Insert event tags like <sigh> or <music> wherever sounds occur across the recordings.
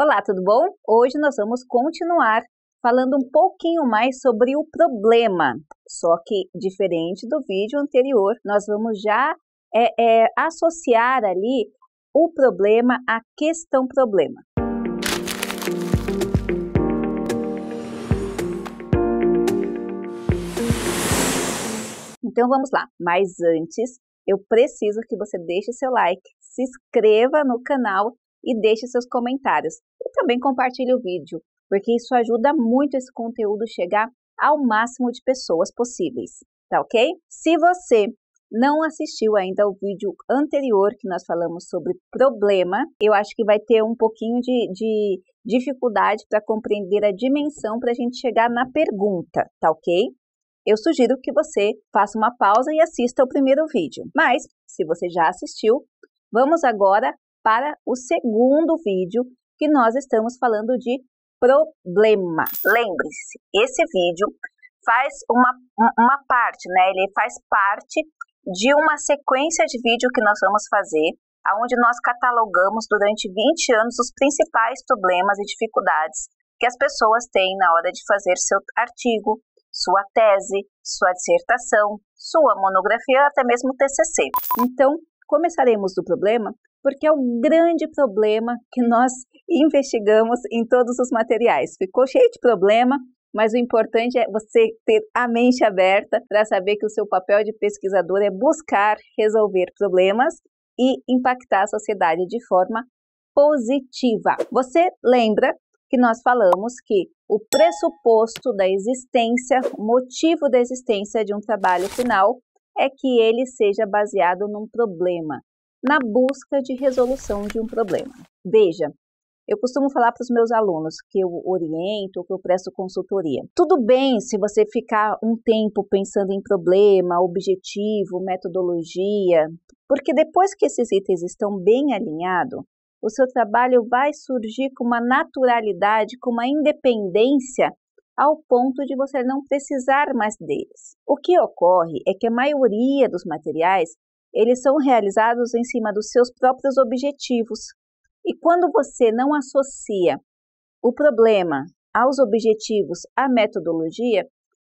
Olá, tudo bom? Hoje nós vamos continuar falando um pouquinho mais sobre o problema, só que diferente do vídeo anterior, nós vamos já é, é, associar ali o problema à questão problema. Então vamos lá, mas antes eu preciso que você deixe seu like, se inscreva no canal e deixe seus comentários. E também compartilhe o vídeo, porque isso ajuda muito esse conteúdo chegar ao máximo de pessoas possíveis, tá ok? Se você não assistiu ainda ao vídeo anterior que nós falamos sobre problema, eu acho que vai ter um pouquinho de, de dificuldade para compreender a dimensão para a gente chegar na pergunta, tá ok? Eu sugiro que você faça uma pausa e assista ao primeiro vídeo. Mas, se você já assistiu, vamos agora para o segundo vídeo que nós estamos falando de problema. Lembre-se, esse vídeo faz uma, uma parte, né? Ele faz parte de uma sequência de vídeo que nós vamos fazer, onde nós catalogamos durante 20 anos os principais problemas e dificuldades que as pessoas têm na hora de fazer seu artigo, sua tese, sua dissertação, sua monografia, até mesmo TCC. Então, começaremos do problema porque é o grande problema que nós <laughs> investigamos em todos os materiais. Ficou cheio de problema, mas o importante é você ter a mente aberta para saber que o seu papel de pesquisador é buscar resolver problemas e impactar a sociedade de forma positiva. Você lembra que nós falamos que o pressuposto da existência, o motivo da existência de um trabalho final, é que ele seja baseado num problema na busca de resolução de um problema. Veja, eu costumo falar para os meus alunos que eu oriento, que eu presto consultoria. Tudo bem se você ficar um tempo pensando em problema, objetivo, metodologia, porque depois que esses itens estão bem alinhados, o seu trabalho vai surgir com uma naturalidade, com uma independência ao ponto de você não precisar mais deles. O que ocorre é que a maioria dos materiais eles são realizados em cima dos seus próprios objetivos. E quando você não associa o problema aos objetivos, à metodologia,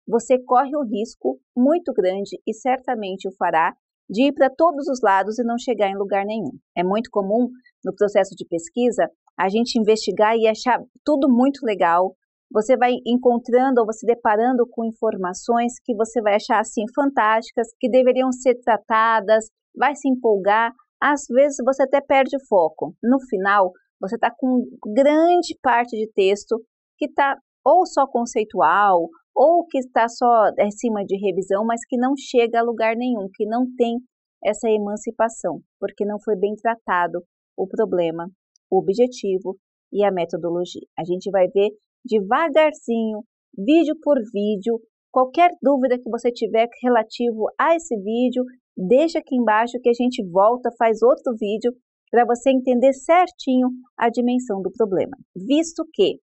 você corre o um risco muito grande e certamente o fará de ir para todos os lados e não chegar em lugar nenhum. É muito comum no processo de pesquisa a gente investigar e achar tudo muito legal, você vai encontrando ou você deparando com informações que você vai achar assim fantásticas, que deveriam ser tratadas, vai se empolgar, às vezes você até perde o foco. No final, você está com grande parte de texto que está ou só conceitual, ou que está só acima de revisão, mas que não chega a lugar nenhum, que não tem essa emancipação, porque não foi bem tratado o problema, o objetivo e a metodologia. A gente vai ver devagarzinho, vídeo por vídeo. Qualquer dúvida que você tiver relativo a esse vídeo, deixa aqui embaixo que a gente volta, faz outro vídeo para você entender certinho a dimensão do problema. Visto que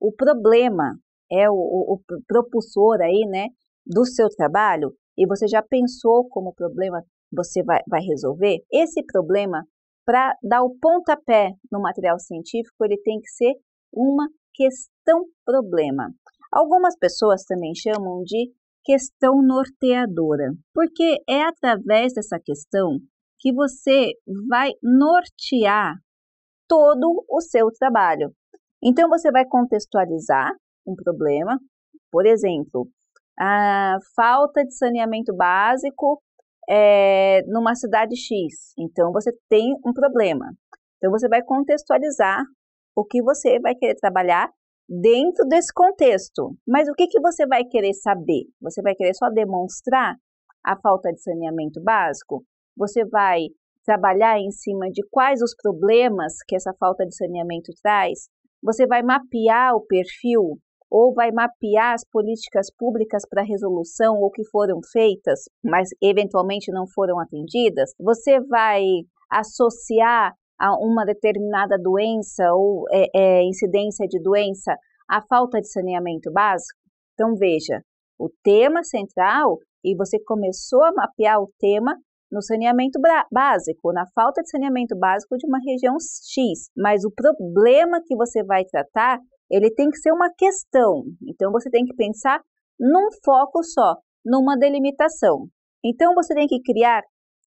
o problema é o, o, o propulsor aí, né, do seu trabalho, e você já pensou como problema você vai, vai resolver, esse problema, para dar o pontapé no material científico, ele tem que ser uma questão problema. Algumas pessoas também chamam de questão norteadora, porque é através dessa questão que você vai nortear todo o seu trabalho. Então, você vai contextualizar um problema, por exemplo, a falta de saneamento básico é, numa cidade X. Então, você tem um problema. Então, você vai contextualizar o que você vai querer trabalhar dentro desse contexto. Mas o que, que você vai querer saber? Você vai querer só demonstrar a falta de saneamento básico? Você vai trabalhar em cima de quais os problemas que essa falta de saneamento traz? Você vai mapear o perfil ou vai mapear as políticas públicas para resolução ou que foram feitas, mas eventualmente não foram atendidas? Você vai associar a uma determinada doença ou é, é, incidência de doença a falta de saneamento básico? Então veja, o tema central e você começou a mapear o tema no saneamento básico, na falta de saneamento básico de uma região X, mas o problema que você vai tratar, ele tem que ser uma questão. Então você tem que pensar num foco só, numa delimitação. Então você tem que criar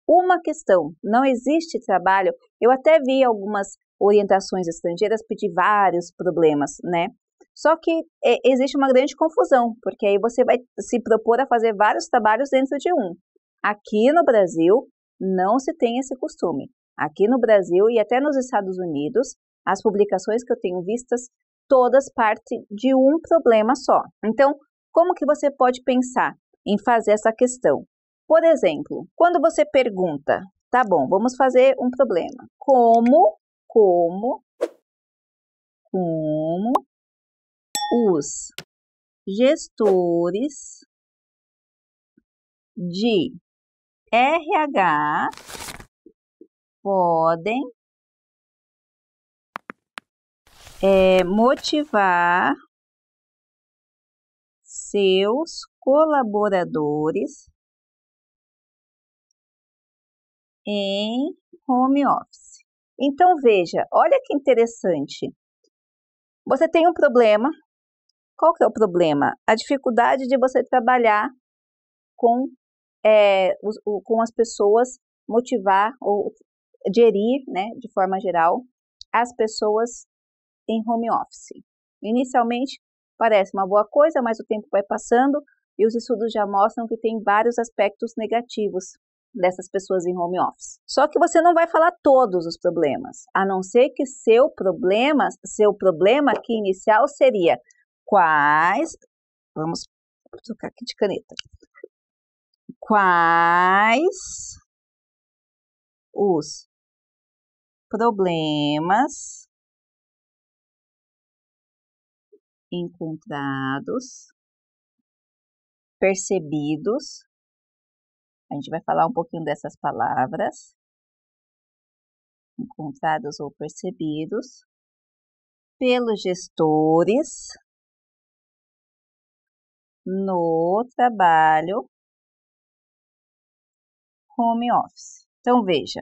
uma questão. Não existe trabalho. Eu até vi algumas orientações estrangeiras pedir vários problemas, né? Só que é, existe uma grande confusão, porque aí você vai se propor a fazer vários trabalhos dentro de um. Aqui no Brasil, não se tem esse costume. Aqui no Brasil e até nos Estados Unidos, as publicações que eu tenho vistas, todas partem de um problema só. Então, como que você pode pensar em fazer essa questão? Por exemplo, quando você pergunta, tá bom, vamos fazer um problema. Como, como, como os gestores de RH podem é, motivar seus colaboradores em home office. Então veja, olha que interessante. Você tem um problema. Qual que é o problema? A dificuldade de você trabalhar com, é, com as pessoas, motivar ou gerir, né, de forma geral, as pessoas em home office. Inicialmente parece uma boa coisa, mas o tempo vai passando e os estudos já mostram que tem vários aspectos negativos dessas pessoas em home office. Só que você não vai falar todos os problemas, a não ser que seu problema, seu problema que inicial seria quais, vamos trocar aqui de caneta, quais os problemas encontrados, percebidos a gente vai falar um pouquinho dessas palavras encontrados ou percebidos pelos gestores no trabalho home office. Então veja,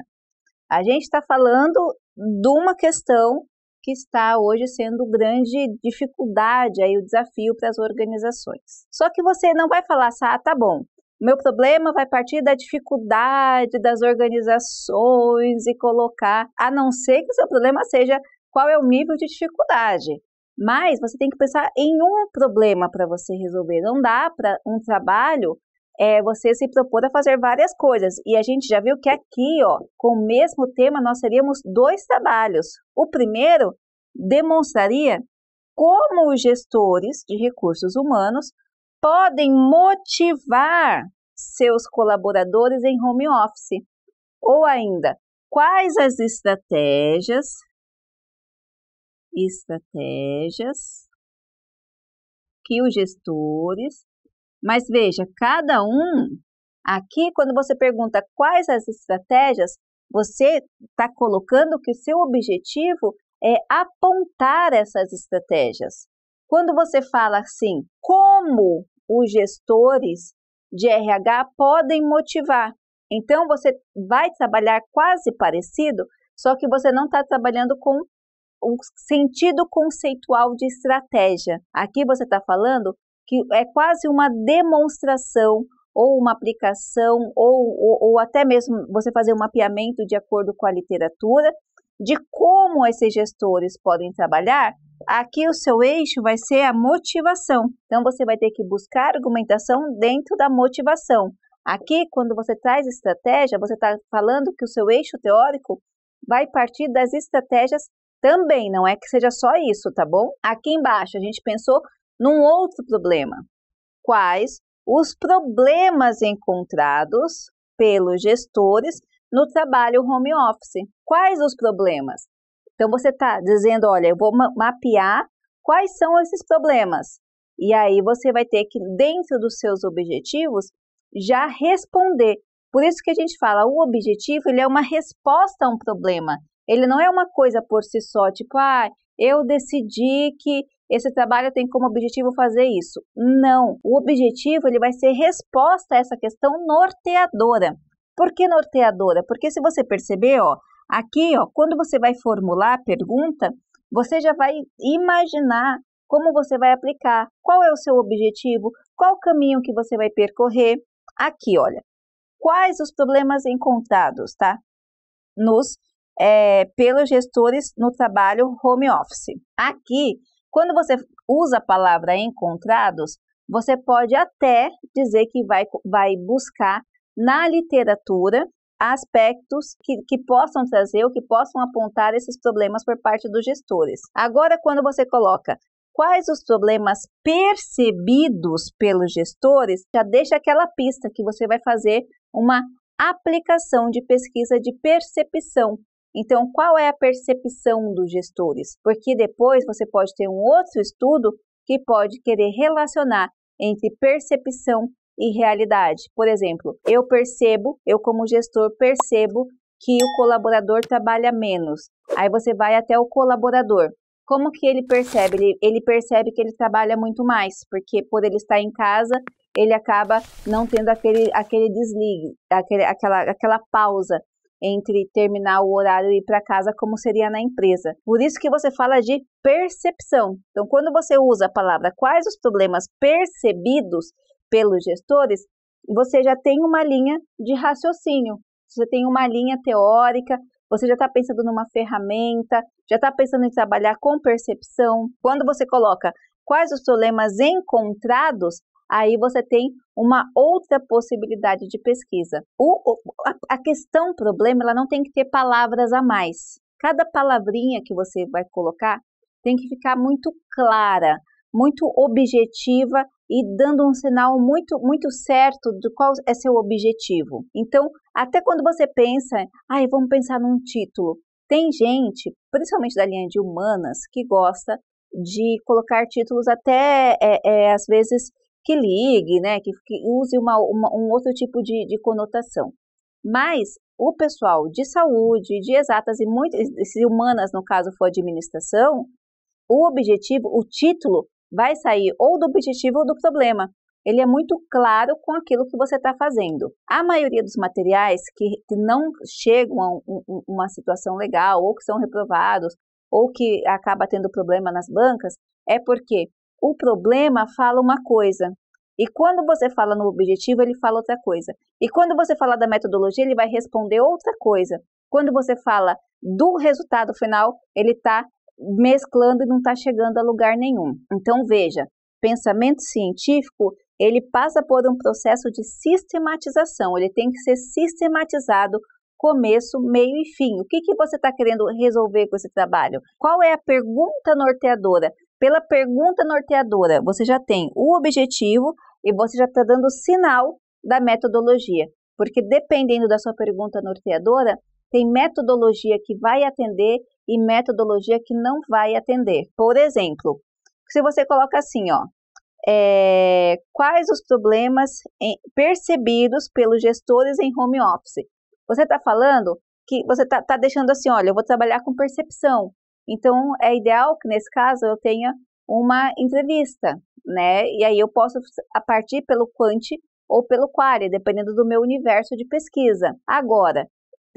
a gente está falando de uma questão que está hoje sendo grande dificuldade aí o desafio para as organizações. Só que você não vai falar, assim, ah, tá bom, meu problema vai partir da dificuldade das organizações e colocar, a não ser que o seu problema seja qual é o nível de dificuldade. Mas você tem que pensar em um problema para você resolver. Não dá para um trabalho é, você se propor a fazer várias coisas. E a gente já viu que aqui, ó, com o mesmo tema, nós teríamos dois trabalhos. O primeiro demonstraria como os gestores de recursos humanos podem motivar seus colaboradores em home office? Ou ainda, quais as estratégias estratégias que os gestores, mas veja, cada um aqui quando você pergunta quais as estratégias, você está colocando que seu objetivo é apontar essas estratégias. Quando você fala assim, como os gestores de RH podem motivar. Então, você vai trabalhar quase parecido, só que você não está trabalhando com um sentido conceitual de estratégia. Aqui você está falando que é quase uma demonstração ou uma aplicação ou, ou, ou até mesmo você fazer um mapeamento de acordo com a literatura de como esses gestores podem trabalhar, aqui o seu eixo vai ser a motivação. Então você vai ter que buscar argumentação dentro da motivação. Aqui, quando você traz estratégia, você está falando que o seu eixo teórico vai partir das estratégias também, não é que seja só isso, tá bom? Aqui embaixo a gente pensou num outro problema. Quais os problemas encontrados pelos gestores no trabalho home office. Quais os problemas? Então você está dizendo, olha, eu vou mapear quais são esses problemas. E aí você vai ter que, dentro dos seus objetivos, já responder. Por isso que a gente fala, o objetivo ele é uma resposta a um problema. Ele não é uma coisa por si só, tipo, ah, eu decidi que esse trabalho tem como objetivo fazer isso. Não, o objetivo ele vai ser resposta a essa questão norteadora. Por que norteadora? Porque se você perceber, ó, aqui, ó, quando você vai formular a pergunta, você já vai imaginar como você vai aplicar, qual é o seu objetivo, qual o caminho que você vai percorrer. Aqui, olha, quais os problemas encontrados, tá? Nos é, pelos gestores no trabalho home office. Aqui, quando você usa a palavra encontrados, você pode até dizer que vai, vai buscar na literatura aspectos que, que, possam trazer ou que possam apontar esses problemas por parte dos gestores. Agora, quando você coloca quais os problemas percebidos pelos gestores, já deixa aquela pista que você vai fazer uma aplicação de pesquisa de percepção. Então, qual é a percepção dos gestores? Porque depois você pode ter um outro estudo que pode querer relacionar entre percepção e realidade. Por exemplo, eu percebo, eu como gestor percebo que o colaborador trabalha menos. Aí você vai até o colaborador. Como que ele percebe? Ele, ele percebe que ele trabalha muito mais, porque por ele estar em casa, ele acaba não tendo aquele, aquele desligue, aquele, aquela, aquela pausa entre terminar o horário e ir para casa, como seria na empresa. Por isso que você fala de percepção. Então, quando você usa a palavra quais os problemas percebidos, pelos gestores, você já tem uma linha de raciocínio, você tem uma linha teórica, você já está pensando numa ferramenta, já está pensando em trabalhar com percepção. Quando você coloca quais os problemas encontrados, aí você tem uma outra possibilidade de pesquisa. O, a, a questão problema ela não tem que ter palavras a mais. Cada palavrinha que você vai colocar tem que ficar muito clara, muito objetiva e dando um sinal muito, muito certo de qual é seu objetivo. Então, até quando você pensa, ai, vamos pensar num título. Tem gente, principalmente da linha de humanas, que gosta de colocar títulos até, é, é, às vezes, que ligue, né, que, que use uma, uma, um outro tipo de, de conotação. Mas o pessoal de saúde, de exatas e muitas, se humanas, no caso, for administração, o objetivo, o título vai sair ou do objetivo ou do problema. Ele é muito claro com aquilo que você está fazendo. A maioria dos materiais que, que não chegam a um, uma situação legal, ou que são reprovados, ou que acaba tendo problema nas bancas, é porque o problema fala uma coisa. E quando você fala no objetivo, ele fala outra coisa. E quando você fala da metodologia, ele vai responder outra coisa. Quando você fala do resultado final, ele está mesclando e não está chegando a lugar nenhum. Então veja, pensamento científico ele passa por um processo de sistematização, ele tem que ser sistematizado começo, meio e fim. O que, que você está querendo resolver com esse trabalho? Qual é a pergunta norteadora? Pela pergunta norteadora, você já tem o objetivo e você já está dando sinal da metodologia. Porque dependendo da sua pergunta norteadora, tem metodologia que vai atender e metodologia que não vai atender. Por exemplo, se você coloca assim, ó, é, quais os problemas em, percebidos pelos gestores em home office? Você está falando que você está tá deixando assim, olha, eu vou trabalhar com percepção. Então, é ideal que nesse caso eu tenha uma entrevista, né? E aí eu posso a partir pelo quant ou pelo qualia, dependendo do meu universo de pesquisa. Agora,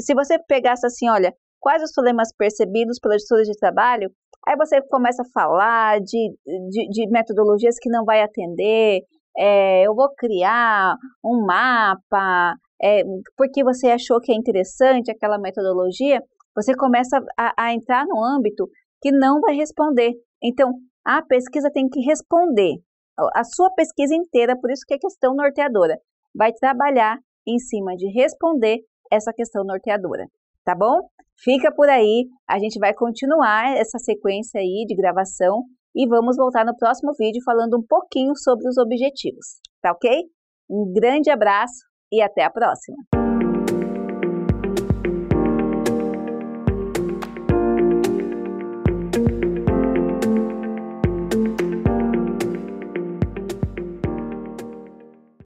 se você pegasse assim, olha, quais os problemas percebidos pelas pessoas de trabalho, aí você começa a falar de, de, de metodologias que não vai atender, é, eu vou criar um mapa, é, porque você achou que é interessante aquela metodologia, você começa a, a entrar no âmbito que não vai responder. Então, a pesquisa tem que responder. A sua pesquisa inteira, por isso que é questão norteadora, vai trabalhar em cima de responder essa questão norteadora tá bom? Fica por aí, a gente vai continuar essa sequência aí de gravação e vamos voltar no próximo vídeo falando um pouquinho sobre os objetivos, tá ok? Um grande abraço e até a próxima!